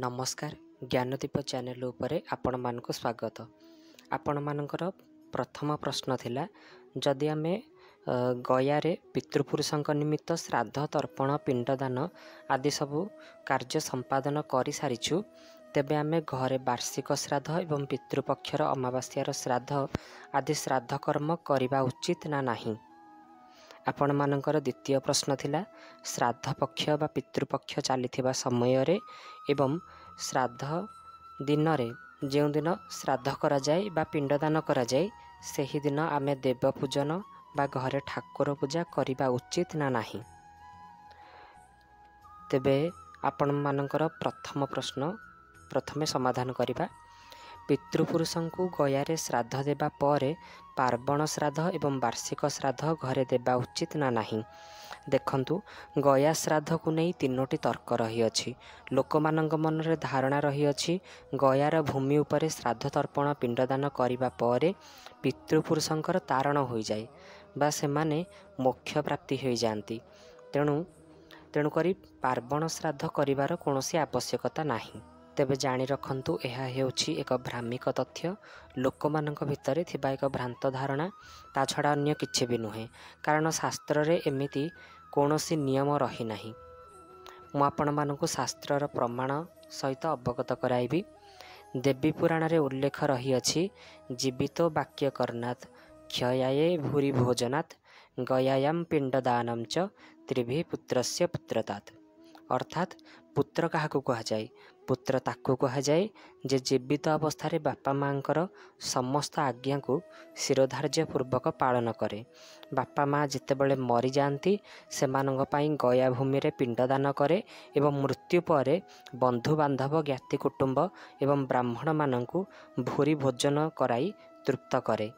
ନମସ୍କାର ଜ୍ଞାନଦୀପ ଚ୍ୟାନେଲ ଉପରେ ଆପଣମାନଙ୍କୁ ସ୍ୱାଗତ ଆପଣମାନଙ୍କର ପ୍ରଥମ ପ୍ରଶ୍ନ ଥିଲା ଯଦି ଆମେ ଗୟାରେ ପିତୃପୁରୁଷଙ୍କ ନିମିତ୍ତ ଶ୍ରାଦ୍ଧ ତର୍ପଣ ପିଣ୍ଡଦାନ ଆଦି ସବୁ କାର୍ଯ୍ୟ ସମ୍ପାଦନ କରିସାରିଛୁ ତେବେ ଆମେ ଘରେ ବାର୍ଷିକ ଶ୍ରାଦ୍ଧ ଏବଂ ପିତୃପକ୍ଷର ଅମାବାସ୍ୟାର ଶ୍ରାଦ୍ଧ ଆଦି ଶ୍ରାଦ୍ଧ କର୍ମ କରିବା ଉଚିତ ନା ନାହିଁ ଆପଣମାନଙ୍କର ଦ୍ୱିତୀୟ ପ୍ରଶ୍ନ ଥିଲା ଶ୍ରାଦ୍ଧ ପକ୍ଷ ବା ପିତୃପକ୍ଷ ଚାଲିଥିବା ସମୟରେ ଏବଂ ଶ୍ରାଦ୍ଧ ଦିନରେ ଯେଉଁଦିନ ଶ୍ରାଦ୍ଧ କରାଯାଏ ବା ପିଣ୍ଡଦାନ କରାଯାଏ ସେହିଦିନ ଆମେ ଦେବ ପୂଜନ ବା ଘରେ ଠାକୁର ପୂଜା କରିବା ଉଚିତ ନା ନାହିଁ ତେବେ ଆପଣମାନଙ୍କର ପ୍ରଥମ ପ୍ରଶ୍ନ ପ୍ରଥମେ ସମାଧାନ କରିବା ପିତୃପୁରୁଷଙ୍କୁ ଗୟାରେ ଶ୍ରାଦ୍ଧ ଦେବା ପରେ ପାର୍ବଣ ଶ୍ରାଦ୍ଧ ଏବଂ ବାର୍ଷିକ ଶ୍ରାଦ୍ଧ ଘରେ ଦେବା ଉଚିତ ନା ନାହିଁ ଦେଖନ୍ତୁ ଗୟା ଶ୍ରାଦ୍ଧକୁ ନେଇ ତିନୋଟି ତର୍କ ରହିଅଛି ଲୋକମାନଙ୍କ ମନରେ ଧାରଣା ରହିଅଛି ଗୟାର ଭୂମି ଉପରେ ଶ୍ରାଦ୍ଧ ତର୍ପଣ ପିଣ୍ଡଦାନ କରିବା ପରେ ପିତୃପୁରୁଷଙ୍କର ତାରଣ ହୋଇଯାଏ ବା ସେମାନେ ମୋକ୍ଷ ପ୍ରାପ୍ତି ହୋଇଯାଆନ୍ତି ତେଣୁ ତେଣୁକରି ପାର୍ବଣ ଶ୍ରାଦ୍ଧ କରିବାର କୌଣସି ଆବଶ୍ୟକତା ନାହିଁ ତେବେ ଜାଣି ରଖନ୍ତୁ ଏହା ହେଉଛି ଏକ ଭ୍ରାମିକ ତଥ୍ୟ ଲୋକମାନଙ୍କ ଭିତରେ ଥିବା ଏକ ଭ୍ରାନ୍ତ ଧାରଣା ତା ଛଡ଼ା ଅନ୍ୟ କିଛି ବି ନୁହେଁ କାରଣ ଶାସ୍ତ୍ରରେ ଏମିତି କୌଣସି ନିୟମ ରହିନାହିଁ ମୁଁ ଆପଣମାନଙ୍କୁ ଶାସ୍ତ୍ରର ପ୍ରମାଣ ସହିତ ଅବଗତ କରାଇବି ଦେବୀ ପୁରାଣରେ ଉଲ୍ଲେଖ ରହିଅଛି ଜୀବିତ ବାକ୍ୟ କର୍ଣ୍ଣାଥ କ୍ଷୟାୟେ ଭୂରି ଭୋଜନାଥ ଗୟାୟାମ ପିଣ୍ଡଦାନଂଚ ତ୍ରିଭି ପୁତ୍ରସ୍ୟ ପୁତ୍ରତାତ୍ ଅର୍ଥାତ୍ ପୁତ୍ର କାହାକୁ କୁହାଯାଏ ପୁତ୍ର ତାକୁ କୁହାଯାଏ ଯେ ଜୀବିତ ଅବସ୍ଥାରେ ବାପା ମାଆଙ୍କର ସମସ୍ତ ଆଜ୍ଞାକୁ ଶିରୋଧାର୍ଯ୍ୟ ପୂର୍ବକ ପାଳନ କରେ ବାପା ମାଆ ଯେତେବେଳେ ମରିଯାଆନ୍ତି ସେମାନଙ୍କ ପାଇଁ ଗୟାଭୂମିରେ ପିଣ୍ଡଦାନ କରେ ଏବଂ ମୃତ୍ୟୁ ପରେ ବନ୍ଧୁବାନ୍ଧବ ଜ୍ଞାତି କୁଟୁମ୍ବ ଏବଂ ବ୍ରାହ୍ମଣମାନଙ୍କୁ ଭୁରି ଭୋଜନ କରାଇ ତୃପ୍ତ କରେ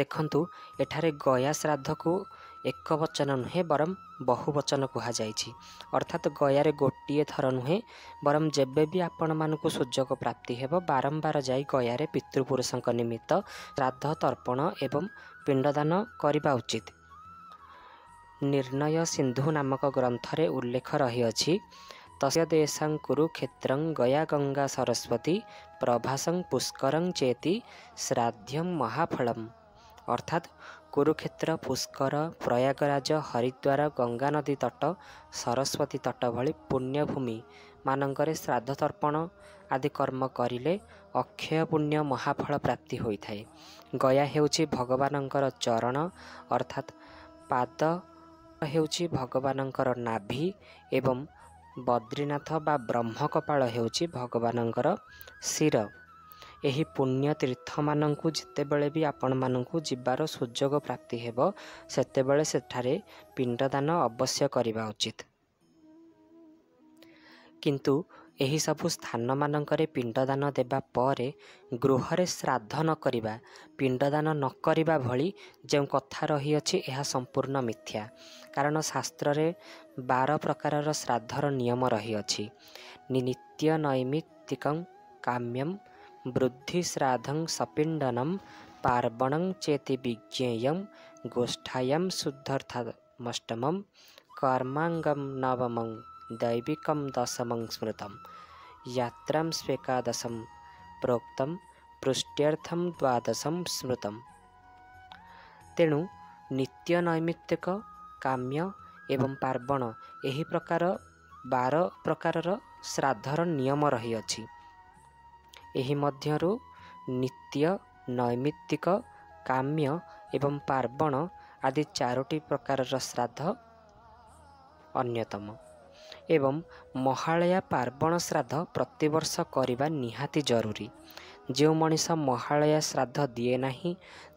ଦେଖନ୍ତୁ ଏଠାରେ ଗୟା ଶ୍ରାଦ୍ଧକୁ ଏକ ବଚନ ନୁହେଁ ବରଂ ବହୁ ବଚନ କୁହାଯାଇଛି ଅର୍ଥାତ୍ ଗୟାରେ ଗୋଟିଏ ଥର ନୁହେଁ ବରଂ ଯେବେ ବି ଆପଣମାନଙ୍କୁ ସୁଯୋଗ ପ୍ରାପ୍ତି ହେବ ବାରମ୍ବାର ଯାଇ ଗୟାରେ ପିତୃପୁରୁଷଙ୍କ ନିମିତ୍ତ ଶ୍ରାଦ୍ଧ ତର୍ପଣ ଏବଂ ପିଣ୍ଡଦାନ କରିବା ଉଚିତ ନିର୍ଣ୍ଣୟ ସିନ୍ଧୁ ନାମକ ଗ୍ରନ୍ଥରେ ଉଲ୍ଲେଖ ରହିଅଛି ତସ୍ୟଦେଶଂ କୁରୁକ୍ଷେତ୍ରଂ ଗୟା ଗଙ୍ଗା ସରସ୍ୱତୀ ପ୍ରଭାସଂ ପୁଷ୍କରଂ ଚେତି ଶ୍ରାଦ୍ଧ୍ୟଂ ମହାଫଳମ୍ ଅର୍ଥାତ୍ କୁରୁକ୍ଷେତ୍ର ପୁଷ୍କର ପ୍ରୟାଗରାଜ ହରିଦ୍ୱାର ଗଙ୍ଗା ନଦୀ ତଟ ସରସ୍ୱତୀ ତଟ ଭଳି ପୁଣ୍ୟଭୂମି ମାନଙ୍କରେ ଶ୍ରାଦ୍ଧ ତର୍ପଣ ଆଦି କର୍ମ କରିଲେ ଅକ୍ଷୟ ପୁଣ୍ୟ ମହାଫଳ ପ୍ରାପ୍ତି ହୋଇଥାଏ ଗୟା ହେଉଛି ଭଗବାନଙ୍କର ଚରଣ ଅର୍ଥାତ୍ ପାଦ ହେଉଛି ଭଗବାନଙ୍କର ନାଭି ଏବଂ ବଦ୍ରିନାଥ ବା ବ୍ରହ୍ମ କପାଳ ହେଉଛି ଭଗବାନଙ୍କର ଶିର ଏହି ପୁଣ୍ୟ ତୀର୍ଥମାନଙ୍କୁ ଯେତେବେଳେ ବି ଆପଣମାନଙ୍କୁ ଯିବାର ସୁଯୋଗ ପ୍ରାପ୍ତି ହେବ ସେତେବେଳେ ସେଠାରେ ପିଣ୍ଡଦାନ ଅବଶ୍ୟ କରିବା ଉଚିତ କିନ୍ତୁ ଏହିସବୁ ସ୍ଥାନମାନଙ୍କରେ ପିଣ୍ଡଦାନ ଦେବା ପରେ ଗୃହରେ ଶ୍ରାଦ୍ଧ ନ କରିବା ପିଣ୍ଡଦାନ ନ କରିବା ଭଳି ଯେଉଁ କଥା ରହିଅଛି ଏହା ସମ୍ପୂର୍ଣ୍ଣ ମିଥ୍ୟା କାରଣ ଶାସ୍ତ୍ରରେ ବାର ପ୍ରକାରର ଶ୍ରାଦ୍ଧର ନିୟମ ରହିଅଛି ନିତ୍ୟ ନୈମିତିକ କାମ୍ୟମ୍ वृद्धिश्राद्धं सपिण्डनं पार्वणं चेति विज्ञेयं गोष्ठायं शुद्धर्थमष्टमं कर्माङ्गं नवमं दैविकं दशमं स्मृतं यात्रां स्वेकादशं प्रोक्तं पृष्ट्यर्थं द्वादशं स्मृतं ତେଣୁ ନିତ୍ୟ ନୈମିତ୍ତିକ କାମ୍ୟ ଏବଂ ପାର୍ବଣ ଏହି ପ୍ରକାର ବାର ପ୍ରକାରର ଶ୍ରାଦ୍ଧର ନିୟମ ରହିଅଛି ଏହି ମଧ୍ୟରୁ ନିତ୍ୟ ନୈମିତ୍ତିକ କାମ୍ୟ ଏବଂ ପାର୍ବଣ ଆଦି ଚାରୋଟି ପ୍ରକାରର ଶ୍ରାଦ୍ଧ ଅନ୍ୟତମ ଏବଂ ମହାଳୟା ପାର୍ବଣ ଶ୍ରାଦ୍ଧ ପ୍ରତିବର୍ଷ କରିବା ନିହାତି ଜରୁରୀ ଯେଉଁ ମଣିଷ ମହାଳୟା ଶ୍ରାଦ୍ଧ ଦିଏ ନାହିଁ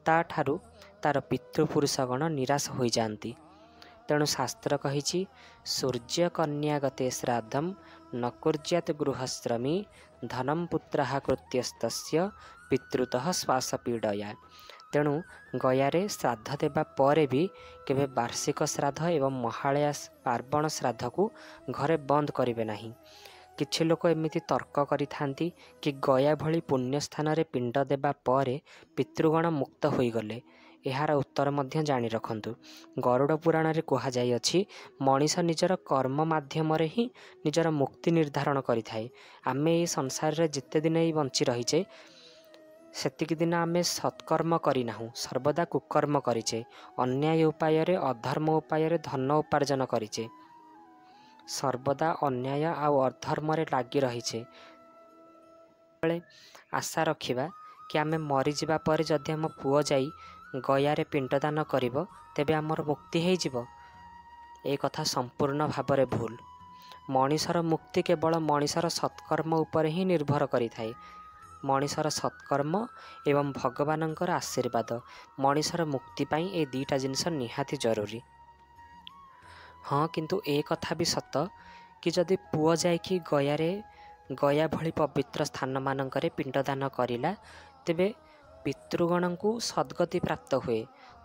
ତା'ଠାରୁ ତା'ର ପିତୃପୁରୁଷଗଣ ନିରାଶ ହୋଇଯାଆନ୍ତି ତେଣୁ ଶାସ୍ତ୍ର କହିଛି ସୂର୍ଯ୍ୟକନ୍ୟାଗତେ ଶ୍ରାଦ୍ଧମ୍ ନକୁର୍ଜାତ ଗୃହଶ୍ରମୀ ଧନମ ପୁତ୍ର କୃତ୍ୟସ୍ତସ୍ୟ ପିତୃତଃ ଶ୍ୱାସ ପୀଡ଼ୟା ତେଣୁ ଗୟାରେ ଶ୍ରାଦ୍ଧ ଦେବା ପରେ ବି କେବେ ବାର୍ଷିକ ଶ୍ରାଦ୍ଧ ଏବଂ ମହାଳୟା ପାର୍ବଣ ଶ୍ରାଦ୍ଧକୁ ଘରେ ବନ୍ଦ କରିବେ ନାହିଁ କିଛି ଲୋକ ଏମିତି ତର୍କ କରିଥାନ୍ତି କି ଗୟା ଭଳି ପୁଣ୍ୟ ସ୍ଥାନରେ ପିଣ୍ଡ ଦେବା ପରେ ପିତୃଗଣ ମୁକ୍ତ ହୋଇଗଲେ ଏହାର ଉତ୍ତର ମଧ୍ୟ ଜାଣି ରଖନ୍ତୁ ଗରୁଡ଼ ପୁରାଣରେ କୁହାଯାଇଅଛି ମଣିଷ ନିଜର କର୍ମ ମାଧ୍ୟମରେ ହିଁ ନିଜର ମୁକ୍ତି ନିର୍ଦ୍ଧାରଣ କରିଥାଏ ଆମେ ଏଇ ସଂସାରରେ ଯେତେ ଦିନ ଏଇ ବଞ୍ଚି ରହିଛେ ସେତିକି ଦିନ ଆମେ ସତ୍କର୍ମ କରିନାହୁଁ ସର୍ବଦା କୁକର୍ମ କରିଛେ ଅନ୍ୟାୟ ଉପାୟରେ ଅଧର୍ମ ଉପାୟରେ ଧନ ଉପାର୍ଜନ କରିଛେ ସର୍ବଦା ଅନ୍ୟାୟ ଆଉ ଅଧର୍ମରେ ଲାଗି ରହିଛେ ଆଶା ରଖିବା କି ଆମେ ମରିଯିବା ପରେ ଯଦି ଆମ ପୁଅ ଯାଇ ଗୟାରେ ପିଣ୍ଡଦାନ କରିବ ତେବେ ଆମର ମୁକ୍ତି ହୋଇଯିବ ଏ କଥା ସମ୍ପୂର୍ଣ୍ଣ ଭାବରେ ଭୁଲ ମଣିଷର ମୁକ୍ତି କେବଳ ମଣିଷର ସତ୍କର୍ମ ଉପରେ ହିଁ ନିର୍ଭର କରିଥାଏ ମଣିଷର ସତ୍କର୍ମ ଏବଂ ଭଗବାନଙ୍କର ଆଶୀର୍ବାଦ ମଣିଷର ମୁକ୍ତି ପାଇଁ ଏ ଦୁଇଟା ଜିନିଷ ନିହାତି ଜରୁରୀ ହଁ କିନ୍ତୁ ଏ କଥା ବି ସତ କି ଯଦି ପୁଅ ଯାଇକି ଗୟାରେ ଗୟା ଭଳି ପବିତ୍ର ସ୍ଥାନମାନଙ୍କରେ ପିଣ୍ଡଦାନ କରିଲା ତେବେ ପିତୃଗଣଙ୍କୁ ସଦ୍ଗତି ପ୍ରାପ୍ତ ହୁଏ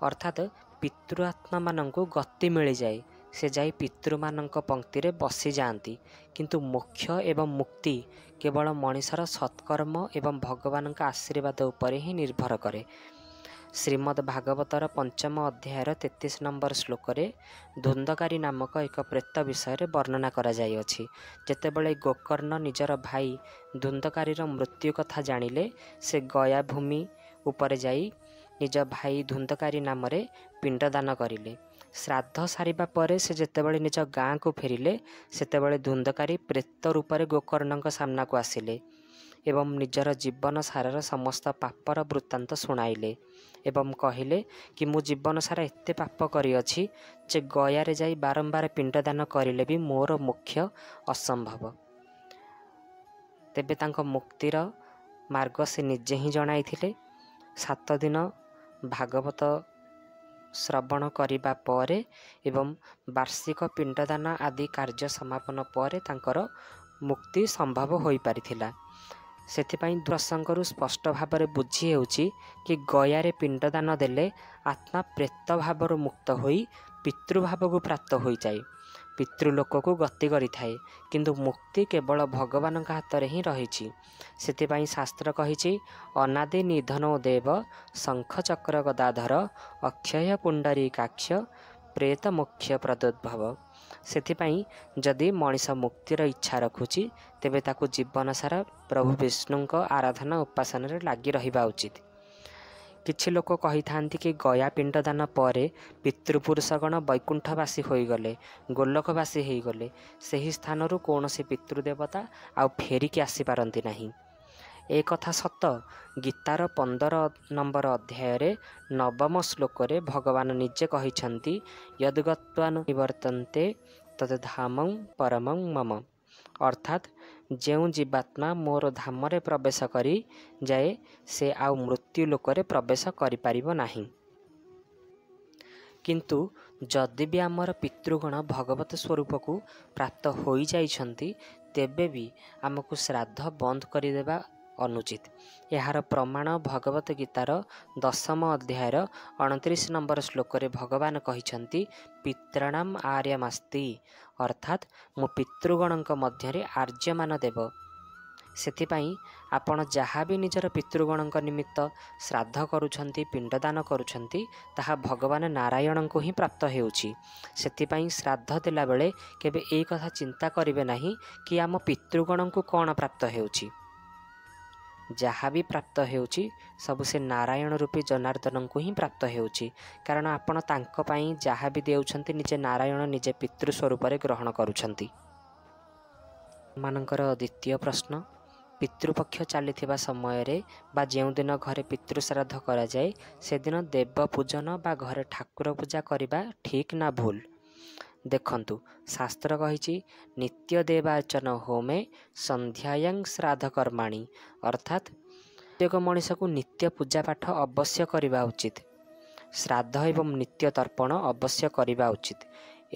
ଅର୍ଥାତ୍ ପିତୃଆତ୍ମାମାନଙ୍କୁ ଗତି ମିଳିଯାଏ ସେ ଯାଇ ପିତୃମାନଙ୍କ ପଂକ୍ତିରେ ବସିଯାଆନ୍ତି କିନ୍ତୁ ମୋକ୍ଷ ଏବଂ ମୁକ୍ତି କେବଳ ମଣିଷର ସତ୍କର୍ମ ଏବଂ ଭଗବାନଙ୍କ ଆଶୀର୍ବାଦ ଉପରେ ହିଁ ନିର୍ଭର କରେ ଶ୍ରୀମଦ୍ ଭାଗବତର ପଞ୍ଚମ ଅଧ୍ୟାୟର ତେତିଶ ନମ୍ବର ଶ୍ଳୋକରେ ଧୁନ୍ଦକାରୀ ନାମକ ଏକ ପ୍ରେତ ବିଷୟରେ ବର୍ଣ୍ଣନା କରାଯାଇଅଛି ଯେତେବେଳେ ଗୋକର୍ଣ୍ଣ ନିଜର ଭାଇ ଧୁନ୍ଦକାରୀର ମୃତ୍ୟୁ କଥା ଜାଣିଲେ ସେ ଗୟାଭୂମି ଉପରେ ଯାଇ ନିଜ ଭାଇ ଧୁନ୍ଦକାରୀ ନାମରେ ପିଣ୍ଡଦାନ କରିଲେ ଶ୍ରାଦ୍ଧ ସାରିବା ପରେ ସେ ଯେତେବେଳେ ନିଜ ଗାଁକୁ ଫେରିଲେ ସେତେବେଳେ ଧୁନ୍ଦକାରୀ ପ୍ରେତ ରୂପରେ ଗୋକର୍ଣ୍ଣଙ୍କ ସାମ୍ନାକୁ ଆସିଲେ ଏବଂ ନିଜର ଜୀବନସାରାର ସମସ୍ତ ପାପର ବୃତ୍ତାନ୍ତ ଶୁଣାଇଲେ ଏବଂ କହିଲେ କି ମୁଁ ଜୀବନ ଜୀବନସାରା ଏତେ ପାପ କରିଅଛି ଯେ ଗୟାରେ ଯାଇ ବାରମ୍ବାର ପିଣ୍ଡଦାନ କରିଲେ ବି ମୋର ମୁଖ୍ୟ ଅସମ୍ଭବ ତେବେ ତାଙ୍କ ମୁକ୍ତିର ମାର୍ଗ ସେ ନିଜେ ହିଁ ଜଣାଇଥିଲେ ସାତ ଦିନ ଭାଗବତ ଶ୍ରବଣ କରିବା ପରେ ଏବଂ ବାର୍ଷିକ ପିଣ୍ଡଦାନ ଆଦି କାର୍ଯ୍ୟ ସମାପନ ପରେ ତାଙ୍କର ମୁକ୍ତି ସମ୍ଭବ ହୋଇପାରିଥିଲା ସେଥିପାଇଁ ପ୍ରସଙ୍ଗରୁ ସ୍ପଷ୍ଟ ଭାବରେ ବୁଝି ହେଉଛି କି ଗୟାରେ ପିଣ୍ଡଦାନ ଦେଲେ ଆତ୍ମା ପ୍ରେତ ଭାବରୁ ମୁକ୍ତ ହୋଇ ପିତୃଭାବକୁ ପ୍ରାପ୍ତ ହୋଇଯାଏ ପିତୃଲୋକକୁ ଗତି କରିଥାଏ କିନ୍ତୁ ମୁକ୍ତି କେବଳ ଭଗବାନଙ୍କ ହାତରେ ହିଁ ରହିଛି ସେଥିପାଇଁ ଶାସ୍ତ୍ର କହିଛି ଅନାଦି ନିଧନ ଦେବ ଚକ୍ର ଗଦାଧର ଅକ୍ଷୟ ପୁଣ୍ଡରୀ କାକ୍ଷ ପ୍ରେତ ମୁଖ୍ୟ ପ୍ରଦୁଦ୍ଭବ ସେଥିପାଇଁ ଯଦି ମଣିଷ ମୁକ୍ତିର ଇଚ୍ଛା ରଖୁଛି ତେବେ ତାକୁ ଜୀବନସାରା ପ୍ରଭୁ ବିଷ୍ଣୁଙ୍କ ଆରାଧନା ଉପାସନାରେ ଲାଗି ରହିବା ଉଚିତ କିଛି ଲୋକ କହିଥାନ୍ତି କି ଗୟା ପିଣ୍ଡଦାନ ପରେ ପିତୃପୁରୁଷଗଣ ବୈକୁଣ୍ଠବାସୀ ହୋଇଗଲେ ଗୋଲକବାସୀ ହୋଇଗଲେ ସେହି ସ୍ଥାନରୁ କୌଣସି ପିତୃଦେବତା ଆଉ ଫେରିକି ଆସିପାରନ୍ତି ନାହିଁ ଏ କଥା ସତ ଗୀତାର ପନ୍ଦର ନମ୍ବର ଅଧ୍ୟାୟରେ ନବମ ଶ୍ଲୋକରେ ଭଗବାନ ନିଜେ କହିଛନ୍ତି ୟଦଗତ୍ୱାନ ବର୍ତ୍ତନ୍ତେ ତଦ ଧାମଂ ପରମଂ ମମ ଅର୍ଥାତ୍ ଯେଉଁ ଜୀବାତ୍ମା ମୋର ଧାମରେ ପ୍ରବେଶ କରିଯାଏ ସେ ଆଉ ମୃତ୍ୟୁ ଲୋକରେ ପ୍ରବେଶ କରିପାରିବ ନାହିଁ କିନ୍ତୁ ଯଦି ବି ଆମର ପିତୃଗଣ ଭଗବତ ସ୍ୱରୂପକୁ ପ୍ରାପ୍ତ ହୋଇଯାଇଛନ୍ତି ତେବେ ବି ଆମକୁ ଶ୍ରାଦ୍ଧ ବନ୍ଦ କରିଦେବା ଅନୁଚିତ ଏହାର ପ୍ରମାଣ ଭଗବତ ଗୀତାର ଦଶମ ଅଧ୍ୟାୟର ଅଣତିରିଶ ନମ୍ବର ଶ୍ଳୋକରେ ଭଗବାନ କହିଛନ୍ତି ପିତ୍ରାଣାମ ଆର୍ୟମାସ୍ତି ଅର୍ଥାତ୍ ମୁଁ ପିତୃଗଣଙ୍କ ମଧ୍ୟରେ ଆର୍ଯ୍ୟମାନ ଦେବ ସେଥିପାଇଁ ଆପଣ ଯାହା ବି ନିଜର ପିତୃଗଣଙ୍କ ନିମିତ୍ତ ଶ୍ରାଦ୍ଧ କରୁଛନ୍ତି ପିଣ୍ଡଦାନ କରୁଛନ୍ତି ତାହା ଭଗବାନ ନାରାୟଣଙ୍କୁ ହିଁ ପ୍ରାପ୍ତ ହେଉଛି ସେଥିପାଇଁ ଶ୍ରାଦ୍ଧ ଦେଲାବେଳେ କେବେ ଏଇ କଥା ଚିନ୍ତା କରିବେ ନାହିଁ କି ଆମ ପିତୃଗଣଙ୍କୁ କ'ଣ ପ୍ରାପ୍ତ ହେଉଛି ଯାହା ବି ପ୍ରାପ୍ତ ହେଉଛି ସବୁ ସେ ନାରାୟଣ ରୂପୀ ଜନାର୍ଦ୍ଦନଙ୍କୁ ହିଁ ପ୍ରାପ୍ତ ହେଉଛି କାରଣ ଆପଣ ତାଙ୍କ ପାଇଁ ଯାହା ବି ଦେଉଛନ୍ତି ନିଜେ ନାରାୟଣ ନିଜେ ପିତୃସ୍ୱରୂପରେ ଗ୍ରହଣ କରୁଛନ୍ତି ମାନଙ୍କର ଦ୍ୱିତୀୟ ପ୍ରଶ୍ନ ପିତୃପକ୍ଷ ଚାଲିଥିବା ସମୟରେ ବା ଯେଉଁଦିନ ଘରେ ପିତୃଶ୍ରାଦ୍ଧ କରାଯାଏ ସେଦିନ ଦେବ ପୂଜନ ବା ଘରେ ଠାକୁର ପୂଜା କରିବା ଠିକ୍ ନା ଭୁଲ୍ ଦେଖନ୍ତୁ ଶାସ୍ତ୍ର କହିଛି ନିତ୍ୟ ଦେବାର୍ଚ୍ଚନ ହୋମେ ସନ୍ଧ୍ୟାୟଂ ଶ୍ରାଦ୍ଧ କର୍ମାଣୀ ଅର୍ଥାତ୍ ପ୍ରତ୍ୟେକ ମଣିଷକୁ ନିତ୍ୟ ପୂଜା ପାଠ ଅବଶ୍ୟ କରିବା ଉଚିତ ଶ୍ରାଦ୍ଧ ଏବଂ ନିତ୍ୟ ତର୍ପଣ ଅବଶ୍ୟ କରିବା ଉଚିତ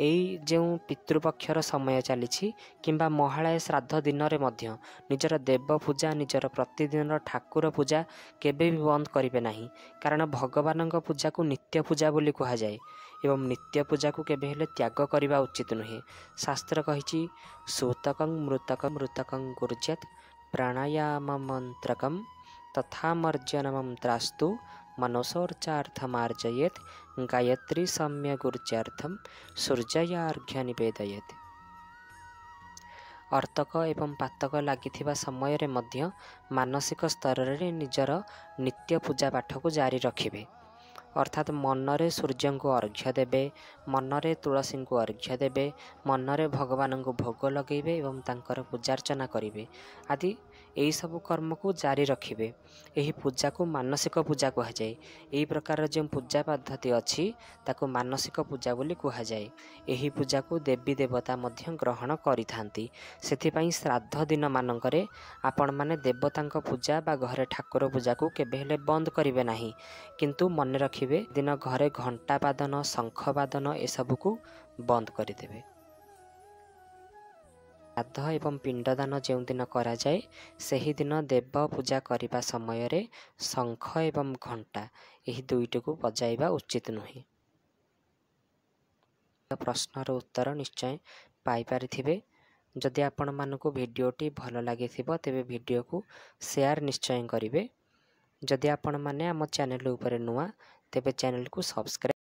ଏଇ ଯେଉଁ ପିତୃପକ୍ଷର ସମୟ ଚାଲିଛି କିମ୍ବା ମହାଳୟ ଶ୍ରାଦ୍ଧ ଦିନରେ ମଧ୍ୟ ନିଜର ଦେବ ପୂଜା ନିଜର ପ୍ରତିଦିନର ଠାକୁର ପୂଜା କେବେ ବି ବନ୍ଦ କରିବେ ନାହିଁ କାରଣ ଭଗବାନଙ୍କ ପୂଜାକୁ ନିତ୍ୟ ପୂଜା ବୋଲି କୁହାଯାଏ ଏବଂ ନିତ୍ୟ ପୂଜାକୁ କେବେ ହେଲେ ତ୍ୟାଗ କରିବା ଉଚିତ ନୁହେଁ ଶାସ୍ତ୍ର କହିଛି ସୋତକଂ ମୃତକଂ ମୃତକଂ କୁର୍ଜତ୍ ପ୍ରାଣାୟାମ ମନ୍ତ୍ରକମ୍ ତଥା ମର୍ଜନ ମନ୍ତ୍ରାସ୍ତୁ मनसोर्चार्थमार्जयेत् गायत्री सम्यगुर्जार्थं ସୂର୍ଯ୍ୟାର୍ଘ୍ୟ ନିବେଦୟେତ୍ ଅର୍ତ୍ତକ ଏବଂ ପାତକ ଲାଗିଥିବା ସମୟରେ ମଧ୍ୟ ମାନସିକ ସ୍ତରରେ ନିଜର ନିତ୍ୟ ପୂଜା ପାଠକୁ ଜାରି ରଖିବେ ଅର୍ଥାତ୍ ମନରେ ସୂର୍ଯ୍ୟଙ୍କୁ ଅର୍ଘ୍ୟ ଦେବେ ମନରେ ତୁଳସୀଙ୍କୁ ଅର୍ଘ୍ୟ ଦେବେ ମନରେ ଭଗବାନଙ୍କୁ ଭୋଗ ଲଗେଇବେ ଏବଂ ତାଙ୍କର ପୂଜାର୍ଚ୍ଚନା କରିବେ ଆଦି ଏହିସବୁ କର୍ମକୁ ଜାରି ରଖିବେ ଏହି ପୂଜାକୁ ମାନସିକ ପୂଜା କୁହାଯାଏ ଏହି ପ୍ରକାରର ଯେଉଁ ପୂଜା ପଦ୍ଧତି ଅଛି ତାକୁ ମାନସିକ ପୂଜା ବୋଲି କୁହାଯାଏ ଏହି ପୂଜାକୁ ଦେବୀ ଦେବତା ମଧ୍ୟ ଗ୍ରହଣ କରିଥାନ୍ତି ସେଥିପାଇଁ ଶ୍ରାଦ୍ଧ ଦିନମାନଙ୍କରେ ଆପଣମାନେ ଦେବତାଙ୍କ ପୂଜା ବା ଘରେ ଠାକୁର ପୂଜାକୁ କେବେ ହେଲେ ବନ୍ଦ କରିବେ ନାହିଁ କିନ୍ତୁ ମନେ ରଖିବେ ଦିନ ଘରେ ଘଣ୍ଟାବାଦନ ଶଙ୍ଖବାଦନ ଏସବୁକୁ ବନ୍ଦ କରିଦେବେ ଶ୍ରାଦ୍ଧ ଏବଂ ପିଣ୍ଡଦାନ ଯେଉଁଦିନ କରାଯାଏ ସେହିଦିନ ଦେବ ପୂଜା କରିବା ସମୟରେ ଶଙ୍ଖ ଏବଂ ଘଣ୍ଟା ଏହି ଦୁଇଟିକୁ ବଜାଇବା ଉଚିତ ନୁହେଁ ପ୍ରଶ୍ନର ଉତ୍ତର ନିଶ୍ଚୟ ପାଇପାରିଥିବେ ଯଦି ଆପଣମାନଙ୍କୁ ଭିଡ଼ିଓଟି ଭଲ ଲାଗିଥିବ ତେବେ ଭିଡ଼ିଓକୁ ସେୟାର ନିଶ୍ଚୟ କରିବେ ଯଦି ଆପଣମାନେ ଆମ ଚ୍ୟାନେଲ ଉପରେ ନୂଆ ତେବେ ଚ୍ୟାନେଲକୁ ସବସ୍କ୍ରାଇବ